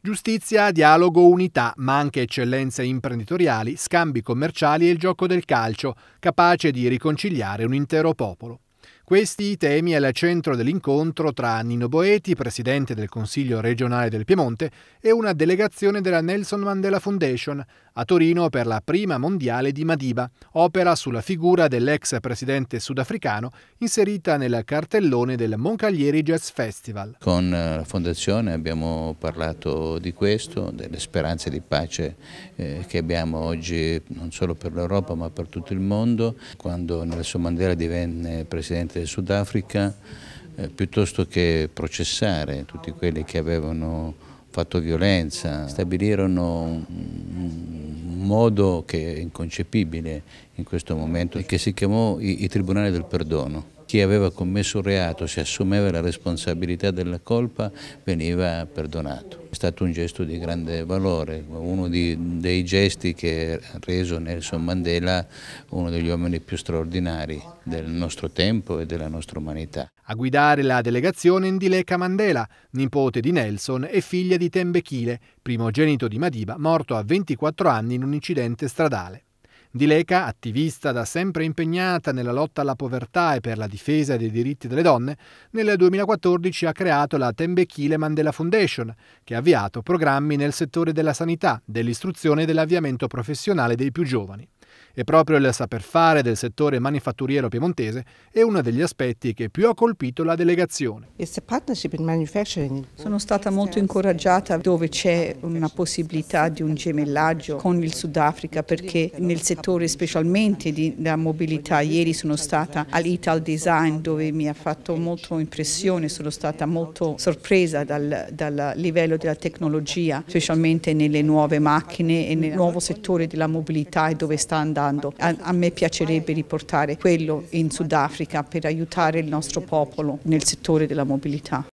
Giustizia, dialogo, unità, ma anche eccellenze imprenditoriali, scambi commerciali e il gioco del calcio, capace di riconciliare un intero popolo. Questi i temi al centro dell'incontro tra Nino Boeti, presidente del Consiglio regionale del Piemonte, e una delegazione della Nelson Mandela Foundation a Torino per la prima mondiale di Madiba, opera sulla figura dell'ex presidente sudafricano inserita nel cartellone del Moncaglieri Jazz Festival. Con eh, la fondazione abbiamo parlato di questo, delle speranze di pace eh, che abbiamo oggi non solo per l'Europa ma per tutto il mondo. Quando Nelson Mandela divenne presidente parte del Sudafrica eh, piuttosto che processare tutti quelli che avevano fatto violenza, stabilirono un, un modo che è inconcepibile in questo momento, e che si chiamò i, i Tribunali del Perdono chi aveva commesso un reato, si assumeva la responsabilità della colpa, veniva perdonato. È stato un gesto di grande valore, uno di, dei gesti che ha reso Nelson Mandela uno degli uomini più straordinari del nostro tempo e della nostra umanità. A guidare la delegazione Ndileka Mandela, nipote di Nelson e figlia di Tembechile, primogenito di Madiba, morto a 24 anni in un incidente stradale. Di attivista da sempre impegnata nella lotta alla povertà e per la difesa dei diritti delle donne, nel 2014 ha creato la Tembechile Mandela Foundation, che ha avviato programmi nel settore della sanità, dell'istruzione e dell'avviamento professionale dei più giovani. E proprio il saper fare del settore manifatturiero piemontese è uno degli aspetti che più ha colpito la delegazione. Sono stata molto incoraggiata dove c'è una possibilità di un gemellaggio con il Sudafrica perché nel settore specialmente della mobilità ieri sono stata all'Ital Design dove mi ha fatto molto impressione, sono stata molto sorpresa dal, dal livello della tecnologia, specialmente nelle nuove macchine e nel nuovo settore della mobilità e dove sta andando andando. A, a me piacerebbe riportare quello in Sudafrica per aiutare il nostro popolo nel settore della mobilità.